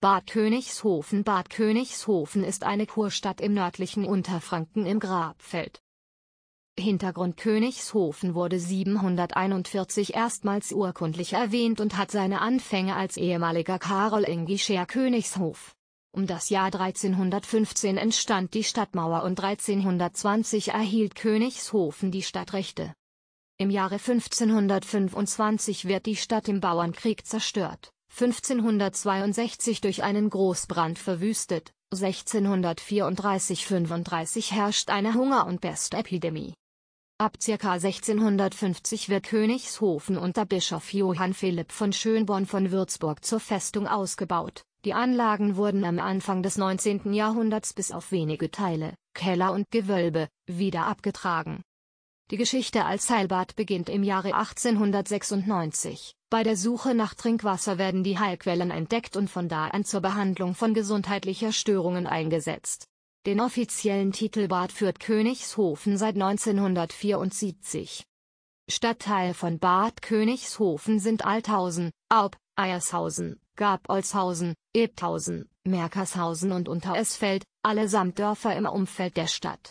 Bad Königshofen Bad Königshofen ist eine Kurstadt im nördlichen Unterfranken im Grabfeld. Hintergrund Königshofen wurde 741 erstmals urkundlich erwähnt und hat seine Anfänge als ehemaliger Karol Ingischer Königshof. Um das Jahr 1315 entstand die Stadtmauer und 1320 erhielt Königshofen die Stadtrechte. Im Jahre 1525 wird die Stadt im Bauernkrieg zerstört. 1562 durch einen Großbrand verwüstet, 1634-35 herrscht eine Hunger- und Pestepidemie. Ab ca. 1650 wird Königshofen unter Bischof Johann Philipp von Schönborn von Würzburg zur Festung ausgebaut. Die Anlagen wurden am Anfang des 19. Jahrhunderts bis auf wenige Teile, Keller und Gewölbe, wieder abgetragen. Die Geschichte als Heilbad beginnt im Jahre 1896. Bei der Suche nach Trinkwasser werden die Heilquellen entdeckt und von da an zur Behandlung von gesundheitlicher Störungen eingesetzt. Den offiziellen Titel Bad führt Königshofen seit 1974. Stadtteil von Bad Königshofen sind Althausen, Aub, Eiershausen, Gabolshausen, Ebthausen, Merkershausen und Unteresfeld, allesamt Dörfer im Umfeld der Stadt.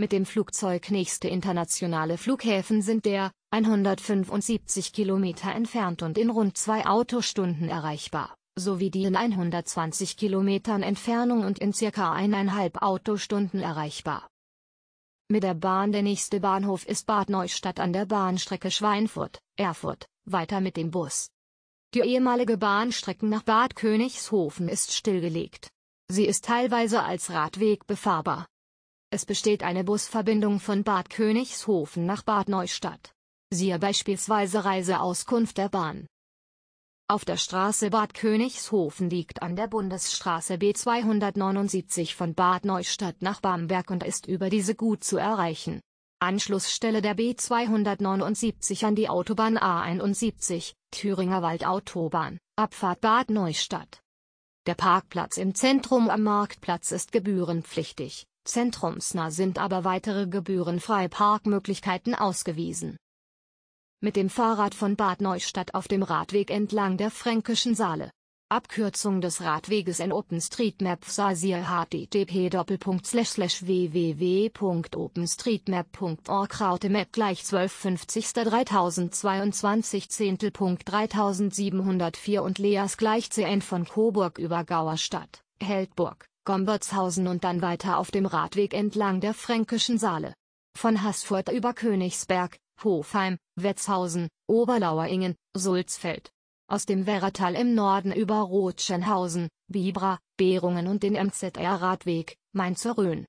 Mit dem Flugzeug nächste internationale Flughäfen sind der, 175 Kilometer entfernt und in rund zwei Autostunden erreichbar, sowie die in 120 Kilometern Entfernung und in circa eineinhalb Autostunden erreichbar. Mit der Bahn der nächste Bahnhof ist Bad Neustadt an der Bahnstrecke Schweinfurt, Erfurt, weiter mit dem Bus. Die ehemalige Bahnstrecke nach Bad Königshofen ist stillgelegt. Sie ist teilweise als Radweg befahrbar. Es besteht eine Busverbindung von Bad Königshofen nach Bad Neustadt. Siehe beispielsweise Reiseauskunft der Bahn. Auf der Straße Bad Königshofen liegt an der Bundesstraße B279 von Bad Neustadt nach Bamberg und ist über diese gut zu erreichen. Anschlussstelle der B279 an die Autobahn A71, Thüringer Wald Autobahn, Abfahrt Bad Neustadt. Der Parkplatz im Zentrum am Marktplatz ist gebührenpflichtig. Zentrumsnah sind aber weitere gebührenfreie Parkmöglichkeiten ausgewiesen. Mit dem Fahrrad von Bad Neustadt auf dem Radweg entlang der Fränkischen Saale. Abkürzung des Radweges in OpenStreetMap Sasir http www.openstreetmap.org Rautemap gleich 1250 und Leas gleich CN von Coburg über Gauerstadt, Heldburg. Gombertshausen und dann weiter auf dem Radweg entlang der Fränkischen Saale. Von Haßfurt über Königsberg, Hofheim, Wetzhausen, Oberlaueringen, Sulzfeld. Aus dem Werratal im Norden über Rotschenhausen, Bibra, Behrungen und den MZR-Radweg, Mainzer Rhön.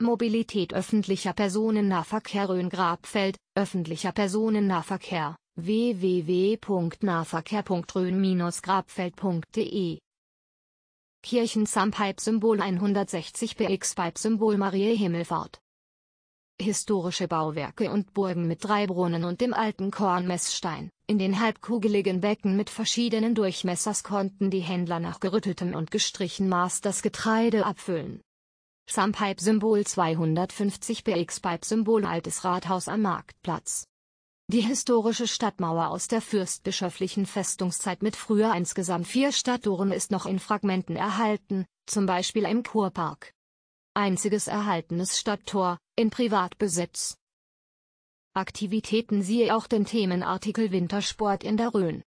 Mobilität öffentlicher Personennahverkehr Rhön-Grabfeld, öffentlicher Personennahverkehr, www.nahverkehr.rhön-grabfeld.de Kirchen Kirchensampipe-Symbol 160 BX Pipe-Symbol Marie Himmelfahrt. Historische Bauwerke und Burgen mit drei Brunnen und dem alten Kornmessstein. In den halbkugeligen Becken mit verschiedenen Durchmessers konnten die Händler nach gerütteltem und gestrichen Maß das Getreide abfüllen. Sampipe-Symbol 250 BX Pipe-Symbol Altes Rathaus am Marktplatz. Die historische Stadtmauer aus der fürstbischöflichen Festungszeit mit früher insgesamt vier Stadttoren ist noch in Fragmenten erhalten, zum Beispiel im Kurpark. Einziges erhaltenes Stadttor, in Privatbesitz. Aktivitäten siehe auch den Themenartikel Wintersport in der Rhön.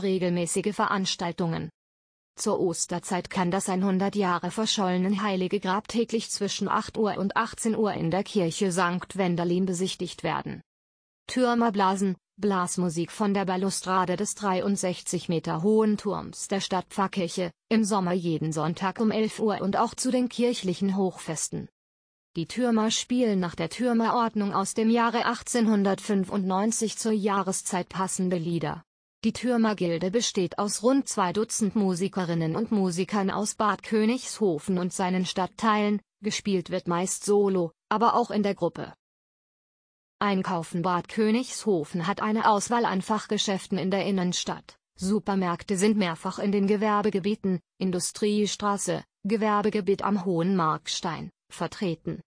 Regelmäßige Veranstaltungen zur Osterzeit kann das 100 Jahre verschollene Heilige Grab täglich zwischen 8 Uhr und 18 Uhr in der Kirche St. Wendelin besichtigt werden. Türmerblasen, Blasmusik von der Balustrade des 63 Meter hohen Turms der Stadtpfarrkirche, im Sommer jeden Sonntag um 11 Uhr und auch zu den kirchlichen Hochfesten. Die Türmer spielen nach der Türmerordnung aus dem Jahre 1895 zur Jahreszeit passende Lieder. Die Türmergilde besteht aus rund zwei Dutzend Musikerinnen und Musikern aus Bad Königshofen und seinen Stadtteilen, gespielt wird meist solo, aber auch in der Gruppe. Einkaufen Bad Königshofen hat eine Auswahl an Fachgeschäften in der Innenstadt. Supermärkte sind mehrfach in den Gewerbegebieten, Industriestraße, Gewerbegebiet am Hohen Markstein, vertreten.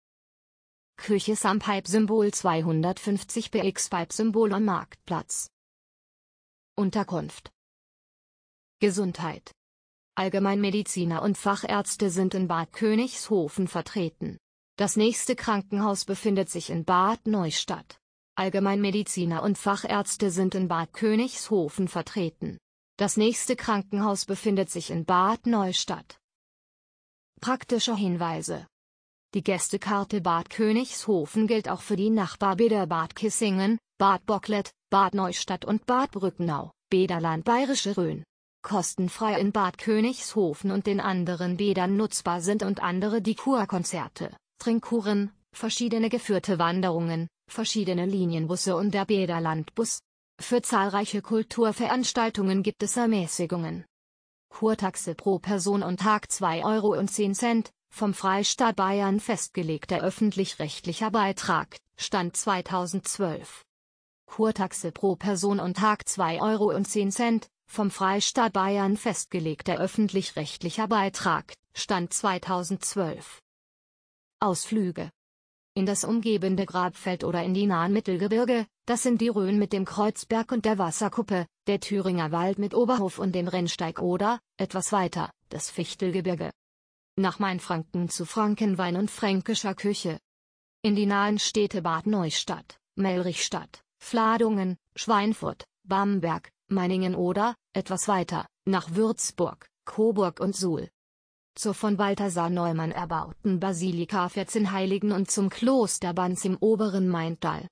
Küche am Pipe-Symbol 250 BX Pipe-Symbol am Marktplatz. Unterkunft Gesundheit Allgemeinmediziner und Fachärzte sind in Bad Königshofen vertreten. Das nächste Krankenhaus befindet sich in Bad Neustadt. Allgemeinmediziner und Fachärzte sind in Bad Königshofen vertreten. Das nächste Krankenhaus befindet sich in Bad Neustadt. Praktische Hinweise die Gästekarte Bad Königshofen gilt auch für die Nachbarbäder Bad Kissingen, Bad Bocklet, Bad Neustadt und Bad Brückenau, Bäderland Bayerische Rhön. Kostenfrei in Bad Königshofen und den anderen Bädern nutzbar sind und andere die Kurkonzerte. Trinkuren, verschiedene geführte Wanderungen, verschiedene Linienbusse und der Bäderlandbus. Für zahlreiche Kulturveranstaltungen gibt es Ermäßigungen. Kurtaxe pro Person und Tag 2,10 Euro, vom Freistaat Bayern festgelegter öffentlich-rechtlicher Beitrag, Stand 2012. Kurtaxe pro Person und Tag 2,10 Euro, vom Freistaat Bayern festgelegter öffentlich-rechtlicher Beitrag, Stand 2012. Ausflüge in das umgebende Grabfeld oder in die nahen Mittelgebirge, das sind die Rhön mit dem Kreuzberg und der Wasserkuppe, der Thüringer Wald mit Oberhof und dem Rennsteig oder, etwas weiter, das Fichtelgebirge. Nach Mainfranken zu Frankenwein und fränkischer Küche. In die nahen Städte Bad Neustadt, Melrichstadt, Fladungen, Schweinfurt, Bamberg, Meiningen oder, etwas weiter, nach Würzburg, Coburg und Suhl zur von Balthasar Neumann erbauten Basilika 14 Heiligen und zum Kloster Banz im oberen Maintal